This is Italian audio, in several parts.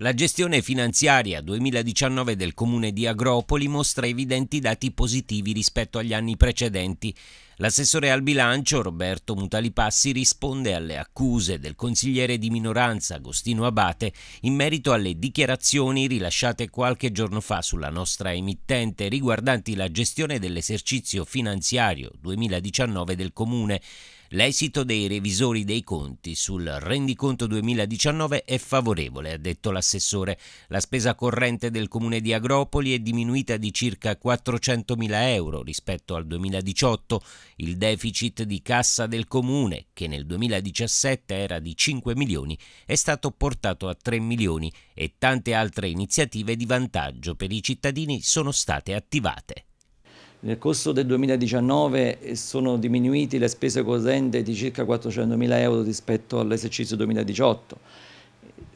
La gestione finanziaria 2019 del comune di Agropoli mostra evidenti dati positivi rispetto agli anni precedenti L'assessore al bilancio Roberto Mutalipassi risponde alle accuse del consigliere di minoranza Agostino Abate in merito alle dichiarazioni rilasciate qualche giorno fa sulla nostra emittente riguardanti la gestione dell'esercizio finanziario 2019 del Comune. L'esito dei revisori dei conti sul rendiconto 2019 è favorevole, ha detto l'assessore. La spesa corrente del comune di Agropoli è diminuita di circa 400.000 euro rispetto al 2018 il deficit di cassa del comune, che nel 2017 era di 5 milioni, è stato portato a 3 milioni e tante altre iniziative di vantaggio per i cittadini sono state attivate. Nel corso del 2019 eh, sono diminuite le spese correnti di circa 400 mila euro rispetto all'esercizio 2018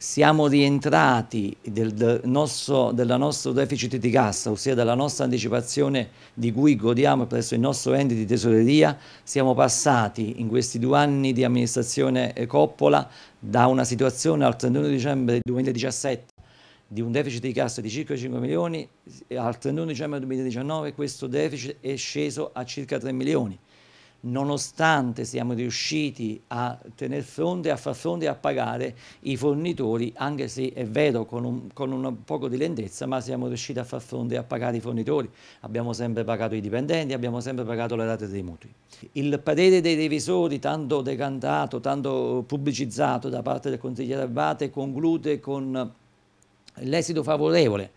siamo rientrati del, del, nostro, del nostro deficit di cassa, ossia dalla nostra anticipazione di cui godiamo presso il nostro ente di tesoreria, siamo passati in questi due anni di amministrazione Coppola da una situazione al 31 dicembre 2017 di un deficit di cassa di circa 5 milioni, al 31 dicembre 2019 questo deficit è sceso a circa 3 milioni nonostante siamo riusciti a tener fronte, a far fronte e a pagare i fornitori, anche se è vero con un, con un poco di lentezza, ma siamo riusciti a far fronte e a pagare i fornitori. Abbiamo sempre pagato i dipendenti, abbiamo sempre pagato le rate dei mutui. Il parere dei revisori, tanto decantato, tanto pubblicizzato da parte del consigliere Abate, conclude con l'esito favorevole.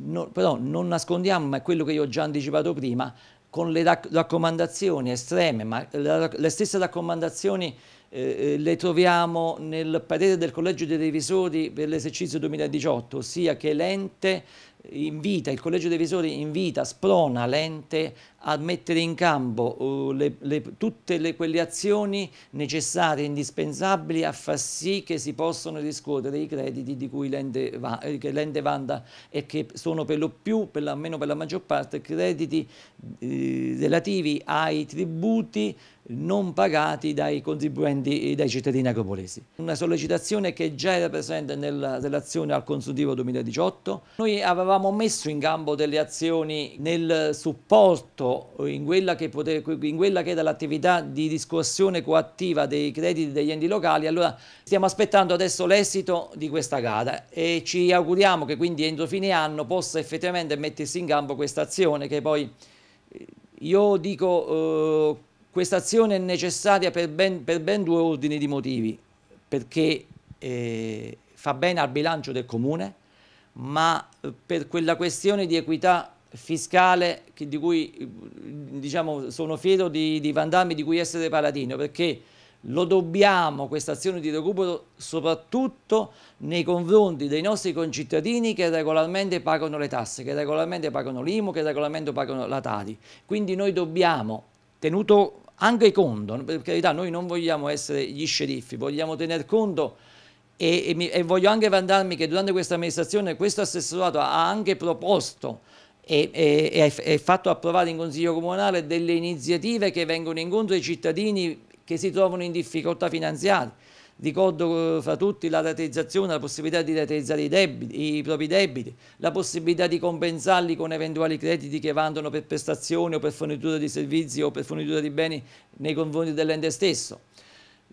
No, però non nascondiamo, ma è quello che io ho già anticipato prima, con le raccomandazioni estreme, ma le stesse raccomandazioni eh, eh, le troviamo nel parere del Collegio dei Revisori per l'esercizio 2018, ossia che l'ente invita, il Collegio dei Visori invita, sprona l'ente a mettere in campo uh, le, le, tutte le, quelle azioni necessarie, indispensabili a far sì che si possano riscuotere i crediti di cui l'ente, va, eh, vanda e che sono per lo più, per la, almeno per la maggior parte, crediti eh, relativi ai tributi non pagati dai contribuenti e dai cittadini agropolesi. Una sollecitazione che già era presente nella relazione al consultivo 2018. Noi avevamo avevamo messo in campo delle azioni nel supporto in quella che, pote, in quella che è l'attività di discussione coattiva dei crediti degli enti locali, allora stiamo aspettando adesso l'esito di questa gara e ci auguriamo che quindi entro fine anno possa effettivamente mettersi in campo questa azione che poi eh, io dico eh, questa azione è necessaria per ben, per ben, due ordini di motivi, perché eh, fa bene al bilancio del comune, ma eh, per quella questione di equità fiscale di cui eh, diciamo, sono fiero di, di Van di cui essere paladino, perché lo dobbiamo questa azione di recupero soprattutto nei confronti dei nostri concittadini che regolarmente pagano le tasse, che regolarmente pagano l'IMU, che regolarmente pagano la Tari. Quindi noi dobbiamo, tenuto anche conto, per carità noi non vogliamo essere gli sceriffi, vogliamo tener conto e, e, mi, e, voglio anche vantarmi che durante questa amministrazione questo assessorato ha anche proposto e, e fatto approvare in Consiglio Comunale delle iniziative che vengono incontro ai cittadini che si trovano in difficoltà finanziarie. Ricordo eh, fra tutti la rateizzazione, la possibilità di rateizzare i, debiti, i propri debiti, la possibilità di compensarli con eventuali crediti che vantano per prestazioni o per fornitura di servizi o per fornitura di beni nei confronti dell'ente stesso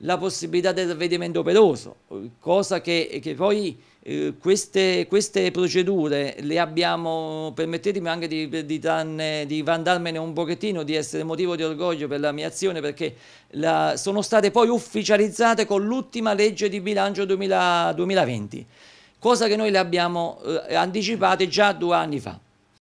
la possibilità del ravvedimento operoso, cosa che, che poi eh, queste, queste, procedure le abbiamo, permettetemi anche di, di, tranne, di, vandarmene un pochettino, di essere motivo di orgoglio per la mia azione, perché la, sono state poi ufficializzate con l'ultima legge di bilancio 2000, 2020, cosa che noi le abbiamo eh, anticipate già due anni fa.